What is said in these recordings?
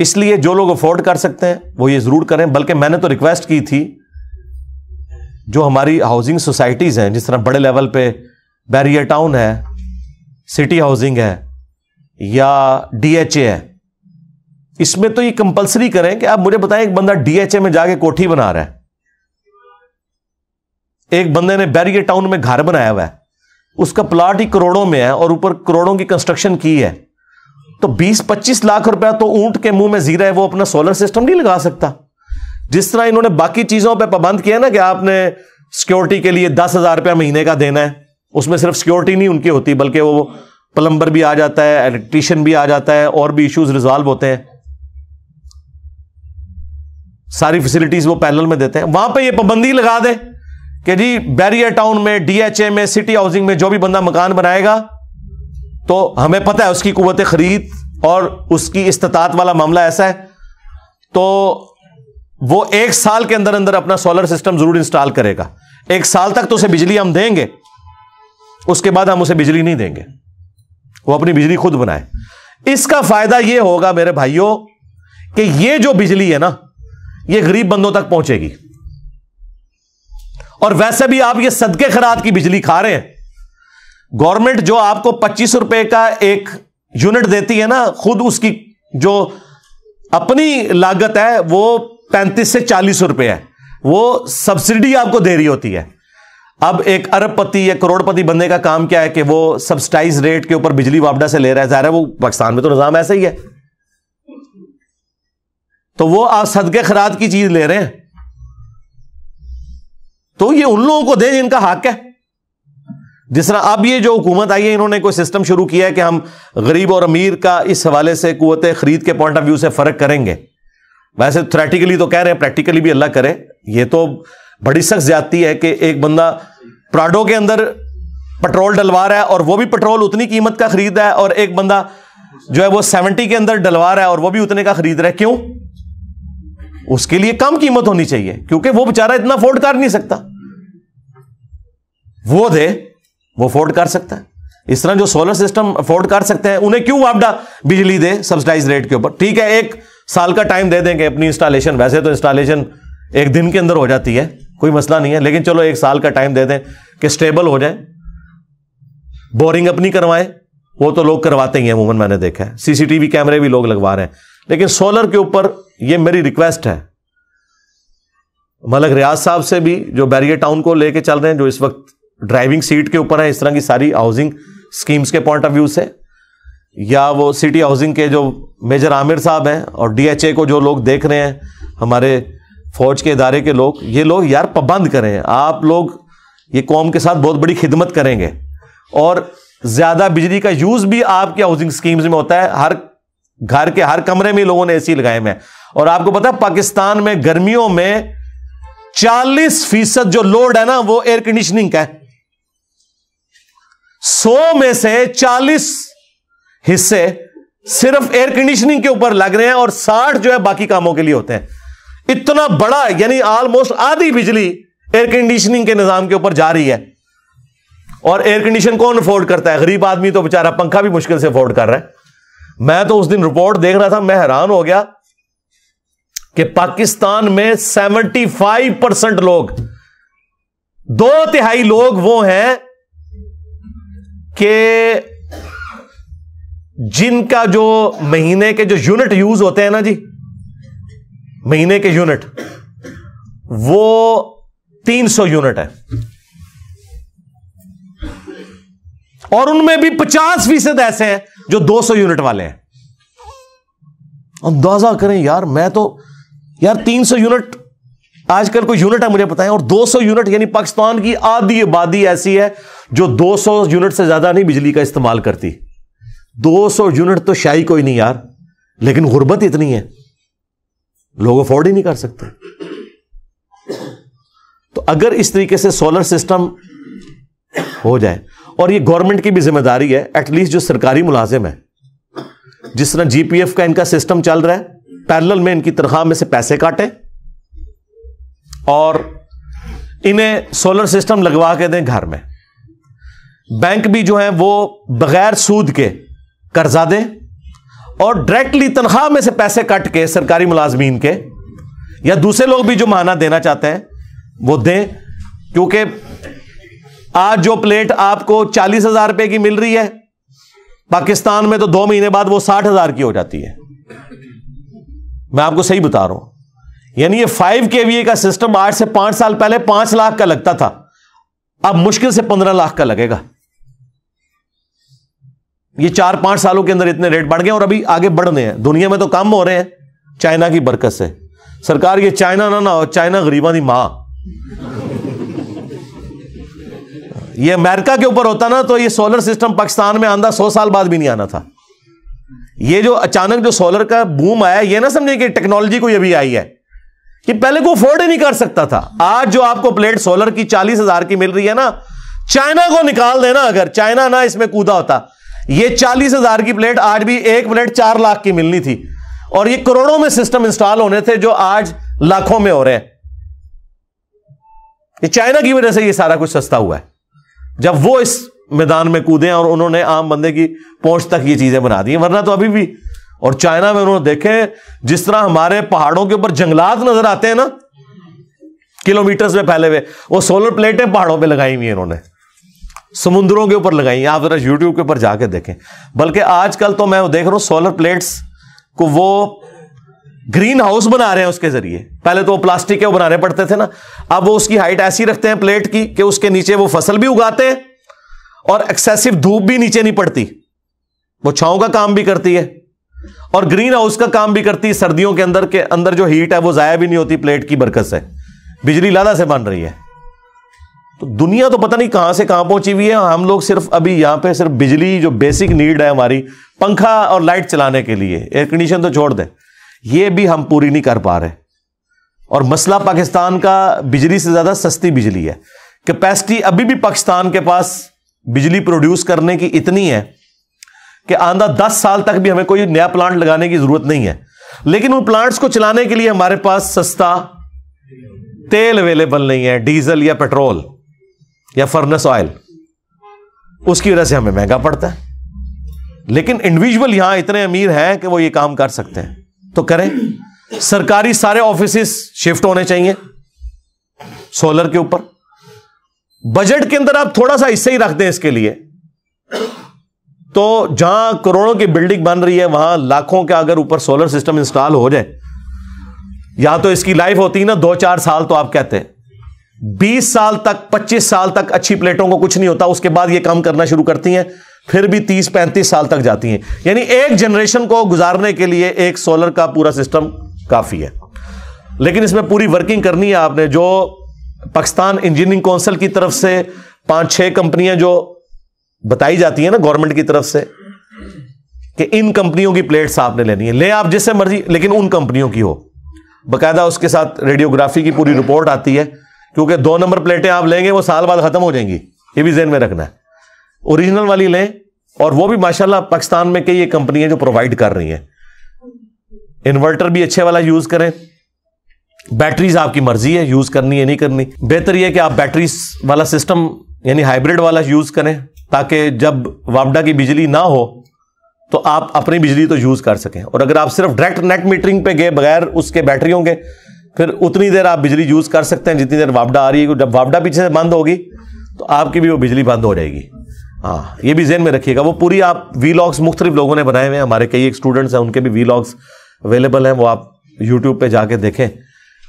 इसलिए जो लोग अफोर्ड कर सकते हैं वो ये ज़रूर करें बल्कि मैंने तो रिक्वेस्ट की थी जो हमारी हाउसिंग सोसाइटीज़ हैं जिस तरह बड़े लेवल पे बैरियर टाउन है सिटी हाउसिंग है या डीएचए है इसमें तो ये कंपलसरी करें कि आप मुझे बताएं एक बंदा डीएचए में जाके कोठी बना रहा है एक बंदे ने बैरियर टाउन में घर बनाया हुआ है उसका प्लाट ही करोड़ों में है और ऊपर करोड़ों की कंस्ट्रक्शन की है तो 20-25 लाख रुपया तो ऊंट के मुंह में जीरा है वो अपना सोलर सिस्टम नहीं लगा सकता जिस तरह इन्होंने बाकी चीजों पर पाबंद किया ना कि आपने सिक्योरिटी के लिए दस हजार रुपया महीने का देना है उसमें सिर्फ सिक्योरिटी नहीं उनकी होती बल्कि वो प्लम्बर भी आ जाता है इलेक्ट्रीशियन भी आ जाता है और भी इश्यूज रिजॉल्व होते हैं सारी फैसिलिटीज वो पैनल में देते हैं वहां पर यह पाबंदी लगा दे कि जी बैरियर टाउन में डीएचए में सिटी हाउसिंग में जो भी बंदा मकान बनाएगा तो हमें पता है उसकी कुत खरीद और उसकी इस्तात वाला मामला ऐसा है तो वो एक साल के अंदर अंदर अपना सोलर सिस्टम जरूर इंस्टॉल करेगा एक साल तक तो उसे बिजली हम देंगे उसके बाद हम उसे बिजली नहीं देंगे वो अपनी बिजली खुद बनाए इसका फायदा यह होगा मेरे भाइयों कि ये जो बिजली है ना ये गरीब बंदों तक पहुंचेगी और वैसे भी आप ये सदके खरात की बिजली खा रहे हैं गवर्नमेंट जो आपको पच्चीस रुपए का एक यूनिट देती है ना खुद उसकी जो अपनी लागत है वो पैंतीस से चालीस रुपए है वो सब्सिडी आपको दे रही होती है अब एक अरब पति या करोड़पति बनने का काम क्या है कि वो सब्सिडाइज रेट के ऊपर बिजली वापडा से ले रहा है जाहिर है वो पाकिस्तान में तो निजाम ऐसा ही है तो वो आप सदके खराद की चीज ले रहे हैं तो ये उन लोगों को दे जिनका हक है जिस तरह अब ये जो हुकूमत आई है इन्होंने कोई सिस्टम शुरू किया है कि हम गरीब और अमीर का इस हवाले से कुत खरीद के पॉइंट ऑफ व्यू से फ़र्क करेंगे वैसे थ्रेटिकली तो कह रहे हैं प्रैक्टिकली भी अल्लाह करे ये तो बड़ी सख्त ज्यादती है कि एक बंदा प्राडो के अंदर पेट्रोल डलवा रहा है और वो भी पेट्रोल उतनी कीमत का खरीद रहा है और एक बंदा जो है वो सेवेंटी के अंदर डलवा रहा है और वो भी उतने का खरीद रहा है क्यों उसके लिए कम कीमत होनी चाहिए क्योंकि वो बेचारा इतना अफोर्ड कर नहीं सकता वो दे वो अफोर्ड कर सकता है इस तरह जो सोलर सिस्टम अफोर्ड कर सकते हैं उन्हें क्यों वापडा बिजली दे सब्सिडाइज रेट के ऊपर ठीक है एक साल का टाइम दे देंगे अपनी इंस्टॉलेशन वैसे तो इंस्टॉलेशन एक दिन के अंदर हो जाती है कोई मसला नहीं है लेकिन चलो एक साल का टाइम दे दें कि स्टेबल हो जाए बोरिंग अपनी करवाएं वो तो लोग करवाते ही हैं अमूमन मैंने देखा है सीसीटीवी कैमरे भी लोग लगवा रहे हैं लेकिन सोलर के ऊपर ये मेरी रिक्वेस्ट है मलक रियाज साहब से भी जो बैरियर टाउन को लेके चल रहे हैं जो इस वक्त ड्राइविंग सीट के ऊपर है इस तरह की सारी हाउसिंग स्कीम्स के पॉइंट ऑफ व्यू से या वो सिटी हाउसिंग के जो मेजर आमिर साहब हैं और डीएचए को जो लोग देख रहे हैं हमारे फौज के इदारे के लोग ये लोग यार पाबंद करें आप लोग ये कौम के साथ बहुत बड़ी खिदमत करेंगे और ज़्यादा बिजली का यूज़ भी आपके हाउसिंग स्कीम्स में होता है हर घर के हर कमरे में लोगों ने एसी लगाए हुए हैं और आपको पता है पाकिस्तान में गर्मियों में 40 फीसद जो लोड है ना वो एयर कंडीशनिंग का है सौ में से चालीस हिस्से सिर्फ एयर कंडीशनिंग के ऊपर लग रहे हैं और साठ जो है बाकी कामों के लिए होते हैं इतना बड़ा यानी ऑलमोस्ट आधी बिजली एयर कंडीशनिंग के निजाम के ऊपर जा रही है और एयर कंडीशन कौन अफोर्ड करता है गरीब आदमी तो बेचारा पंखा भी मुश्किल से अफोर्ड कर रहा है मैं तो उस दिन रिपोर्ट देख रहा था मैं हैरान हो गया कि पाकिस्तान में सेवेंटी फाइव परसेंट लोग दो तिहाई लोग वो हैं कि जिनका जो महीने के जो यूनिट यूज होते हैं ना जी महीने के यूनिट वो 300 यूनिट है और उनमें भी 50 फीसद ऐसे हैं जो 200 यूनिट वाले हैं अंदाजा करें यार मैं तो यार 300 यूनिट आजकल कोई यूनिट है मुझे पता है और 200 यूनिट यानी पाकिस्तान की आधी आबादी ऐसी है जो 200 यूनिट से ज़्यादा नहीं बिजली का इस्तेमाल करती 200 यूनिट तो शाही कोई नहीं यार लेकिन गुर्बत इतनी है लोग अफोर्ड ही नहीं कर सकते तो अगर इस तरीके से सोलर सिस्टम हो जाए और ये गवर्नमेंट की भी जिम्मेदारी है एटलीस्ट जो सरकारी मुलाजिम है जिस तरह जीपीएफ का इनका सिस्टम चल रहा है पैरल में इनकी तनख्वाह में से पैसे काटें और इन्हें सोलर सिस्टम लगवा के दें घर में बैंक भी जो है वो बगैर सूद के कर्जा दें और डायरेक्टली तनख्वाह में से पैसे कट के सरकारी मुलाजमीन के या दूसरे लोग भी जो माना देना चाहते हैं वो दें क्योंकि आज जो प्लेट आपको चालीस हजार रुपए की मिल रही है पाकिस्तान में तो दो महीने बाद वो साठ हजार की हो जाती है मैं आपको सही बता रहा हूं यानी ये फाइव के का सिस्टम आठ से पांच साल पहले पांच लाख का लगता था अब मुश्किल से पंद्रह लाख का लगेगा ये चार पांच सालों के अंदर इतने रेट बढ़ गए और अभी आगे बढ़ने हैं दुनिया में तो कम हो रहे हैं चाइना की बरकत से सरकार ये चाइना ना ना हो चाइना गरीबा की मां ये अमेरिका के ऊपर होता ना तो ये सोलर सिस्टम पाकिस्तान में आंदा सौ साल बाद भी नहीं आना था ये जो अचानक जो सोलर का बूम आया ये ना समझे कि टेक्नोलॉजी कोई अभी आई है कि पहले को अफोर्ड ही नहीं कर सकता था आज जो आपको प्लेट सोलर की चालीस हजार की मिल रही है ना चाइना को निकाल देना अगर चाइना ना इसमें कूदा होता ये चालीस हजार की प्लेट आज भी एक प्लेट चार लाख की मिलनी थी और ये करोड़ों में सिस्टम इंस्टॉल होने थे जो आज लाखों में हो रहे हैं ये चाइना की वजह से ये सारा कुछ सस्ता हुआ है जब वो इस मैदान में कूदे और उन्होंने आम बंदे की पहुंच तक ये चीजें बना दी वरना तो अभी भी और चाइना में उन्होंने देखे जिस तरह हमारे पहाड़ों के ऊपर जंगलात नजर आते हैं ना किलोमीटर में फैले हुए वो सोलर प्लेटें पहाड़ों पर लगाई हुई इन्होंने समुद्रों के ऊपर लगाई आप जरा यूट्यूब के ऊपर जाके देखें बल्कि आजकल तो मैं देख रहा हूं सोलर प्लेट्स को वो ग्रीन हाउस बना रहे हैं उसके जरिए पहले तो वो प्लास्टिक के बनाने पड़ते थे ना अब वो उसकी हाइट ऐसी रखते हैं प्लेट की कि उसके नीचे वो फसल भी उगाते हैं और एक्सेसिव धूप भी नीचे नहीं पड़ती वो छाओं का काम भी करती है और ग्रीन हाउस का काम भी करती है सर्दियों के अंदर के अंदर जो हीट है वो जाया भी नहीं होती प्लेट की बरकत से बिजली लादा से बन रही है तो दुनिया तो पता नहीं कहां से कहां पहुंची हुई है हम लोग सिर्फ अभी यहां पे सिर्फ बिजली जो बेसिक नीड है हमारी पंखा और लाइट चलाने के लिए एयर कंडीशन तो छोड़ दें ये भी हम पूरी नहीं कर पा रहे और मसला पाकिस्तान का बिजली से ज्यादा सस्ती बिजली है कैपेसिटी अभी भी पाकिस्तान के पास बिजली प्रोड्यूस करने की इतनी है कि आंदा दस साल तक भी हमें कोई नया प्लांट लगाने की जरूरत नहीं है लेकिन उन प्लांट्स को चलाने के लिए हमारे पास सस्ता तेल अवेलेबल नहीं है डीजल या पेट्रोल या फर्नेस ऑयल उसकी वजह से हमें महंगा पड़ता है लेकिन इंडिविजुअल यहां इतने अमीर हैं कि वो ये काम कर सकते हैं तो करें सरकारी सारे ऑफिस शिफ्ट होने चाहिए सोलर के ऊपर बजट के अंदर आप थोड़ा सा हिस्सा ही रख दें इसके लिए तो जहां करोड़ों की बिल्डिंग बन रही है वहां लाखों का अगर ऊपर सोलर सिस्टम इंस्टॉल हो जाए या तो इसकी लाइफ होती है ना दो चार साल तो आप कहते हैं बीस साल तक पच्चीस साल तक अच्छी प्लेटों को कुछ नहीं होता उसके बाद ये काम करना शुरू करती हैं फिर भी तीस पैंतीस साल तक जाती हैं यानी एक जनरेशन को गुजारने के लिए एक सोलर का पूरा सिस्टम काफ़ी है लेकिन इसमें पूरी वर्किंग करनी है आपने जो पाकिस्तान इंजीनियरिंग काउंसिल की तरफ से पांच छह कंपनियां जो बताई जाती है ना गवर्नमेंट की तरफ से कि इन कंपनियों की प्लेट्स आपने लेनी है ले आप जिससे मर्जी लेकिन उन कंपनियों की हो बकायदा उसके साथ रेडियोग्राफी की पूरी रिपोर्ट आती है क्योंकि दो नंबर प्लेटें आप लेंगे वो साल बाद खत्म हो जाएंगी ये भी जेन में रखना है ओरिजिनल वाली लें और वो भी माशाल्लाह पाकिस्तान में कई कंपनी है जो प्रोवाइड कर रही है इन्वर्टर भी अच्छे वाला यूज करें बैटरीज आपकी मर्जी है यूज करनी है नहीं करनी बेहतर यह कि आप बैटरी वाला सिस्टम यानी हाइब्रिड वाला यूज करें ताकि जब वापडा की बिजली ना हो तो आप अपनी बिजली तो यूज़ कर सकें और अगर आप सिर्फ डायरेक्ट नेट मीटरिंग पे गए बगैर उसके बैटरी होंगे फिर उतनी देर आप बिजली यूज़ कर सकते हैं जितनी देर वापडा आ रही है जब वापडा पीछे से बंद होगी तो आपकी भी वो बिजली बंद हो जाएगी हाँ ये भी जेन में रखिएगा वो पूरी आप वी लॉग्स मुख्तलिफ लोगों ने बनाए हुए हैं हमारे कई एक स्टूडेंट्स हैं उनके भी वी लॉग्स अवेलेबल हैं वो आप यूट्यूब पर जाके देखें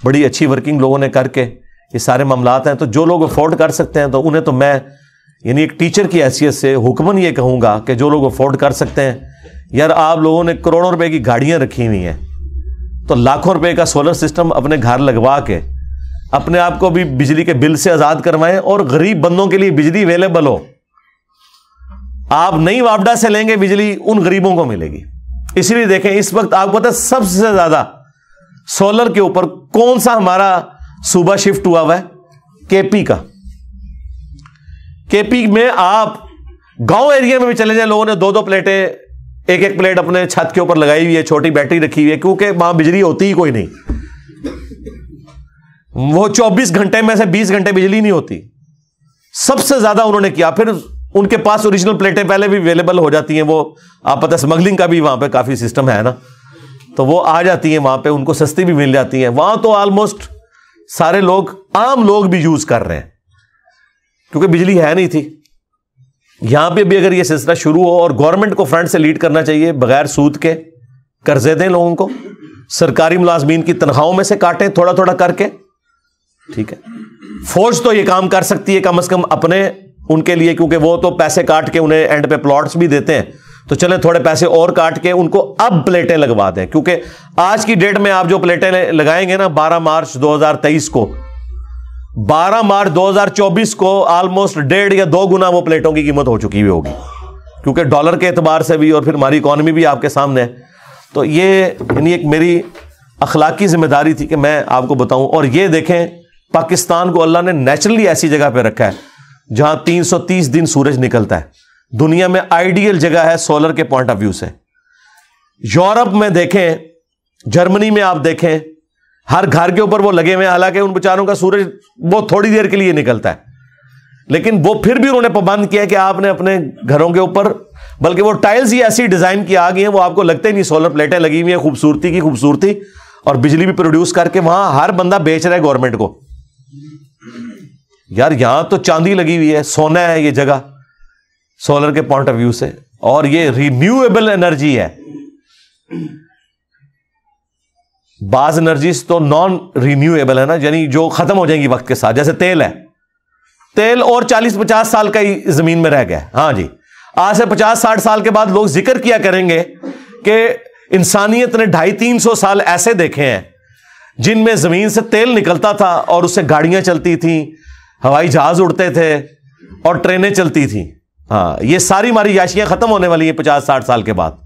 बड़ी अच्छी वर्किंग लोगों ने करके ये सारे मामलात हैं तो जो लोग अफोर्ड कर सकते हैं तो उन्हें तो मैं यानी एक टीचर की हैसियत से हुक्मन ये कहूँगा कि जो लोग अफोर्ड कर सकते हैं यार आप लोगों ने करोड़ों रुपए की गाड़ियाँ रखी हुई हैं तो लाखों रुपए का सोलर सिस्टम अपने घर लगवा के अपने आप को भी बिजली के बिल से आज़ाद करवाएं और गरीब बंदों के लिए बिजली अवेलेबल हो आप नई वापडा से लेंगे बिजली उन गरीबों को मिलेगी इसीलिए देखें इस वक्त आपको पता है सबसे ज़्यादा सोलर के ऊपर कौन सा हमारा सूबा शिफ्ट हुआ हुआ है केपी का केपी में आप गांव एरिया में भी चले जाए लोगों ने दो दो प्लेटें एक एक प्लेट अपने छत के ऊपर लगाई हुई है छोटी बैटरी रखी हुई है क्योंकि वहां बिजली होती ही कोई नहीं वो 24 घंटे में से 20 घंटे बिजली नहीं होती सबसे ज्यादा उन्होंने किया फिर उनके पास ओरिजिनल प्लेटें पहले भी अवेलेबल हो जाती हैं वो आप पता स्मगलिंग का भी वहां पे काफी सिस्टम है ना तो वो आ जाती हैं वहां पे उनको सस्ती भी मिल जाती हैं वहां तो ऑलमोस्ट सारे लोग आम लोग भी यूज कर रहे हैं क्योंकि बिजली है नहीं थी यहां पे भी अगर ये सिलसिला शुरू हो और गवर्नमेंट को फ्रंट से लीड करना चाहिए बगैर सूद के कर्जे दें लोगों को सरकारी मुलाजमीन की तनख्वाहों में से काटें थोड़ा थोड़ा करके ठीक है फौज तो ये काम कर सकती है कम अज कम अपने उनके लिए क्योंकि वो तो पैसे काट के उन्हें एंड पे प्लॉट्स भी देते हैं तो चले थोड़े पैसे और काट के उनको अब प्लेटें लगवा दें क्योंकि आज की डेट में आप जो प्लेटें लगाएंगे ना बारह मार्च 2023 को 12 मार्च 2024 को ऑलमोस्ट डेढ़ या दो गुना वो प्लेटों की कीमत हो चुकी हुई होगी क्योंकि डॉलर के एतबार से भी और फिर हमारी इकोनॉमी भी आपके सामने है तो ये यानी एक मेरी अखलाकी जिम्मेदारी थी कि मैं आपको बताऊं और ये देखें पाकिस्तान को अल्लाह ने नेचुरली ऐसी जगह पर रखा है जहां 330 दिन सूरज निकलता है दुनिया में आइडियल जगह है सोलर के पॉइंट ऑफ व्यू से यूरोप में देखें जर्मनी में आप देखें हर घर के ऊपर वो लगे हुए हैं हालांकि उन बेचारों का सूरज बहुत थोड़ी देर के लिए निकलता है लेकिन वो फिर भी उन्होंने पाबंद किया कि आपने अपने घरों के ऊपर बल्कि वो टाइल्स ही ऐसी डिजाइन की आ गई हैं वो आपको लगता ही नहीं सोलर प्लेटें लगी हुई हैं खूबसूरती की खूबसूरती और बिजली भी प्रोड्यूस करके वहां हर बंदा बेच रहा है गवर्नमेंट को यार यहां तो चांदी लगी हुई है सोना है ये जगह सोलर के पॉइंट ऑफ व्यू से और ये रिन्यूएबल एनर्जी है बाज एनर्जीज तो नॉन रिन्यूएबल है ना यानी जो खत्म हो जाएंगी वक्त के साथ जैसे तेल है तेल और 40-50 साल का ही जमीन में रह गया हाँ जी आज से 50-60 साल के बाद लोग जिक्र किया करेंगे कि इंसानियत ने ढाई तीन सौ साल ऐसे देखे हैं जिनमें जमीन से तेल निकलता था और उससे गाड़ियां चलती थी हवाई जहाज उड़ते थे और ट्रेनें चलती थी हाँ ये सारी हमारी याशियां खत्म होने वाली है पचास साठ साल के बाद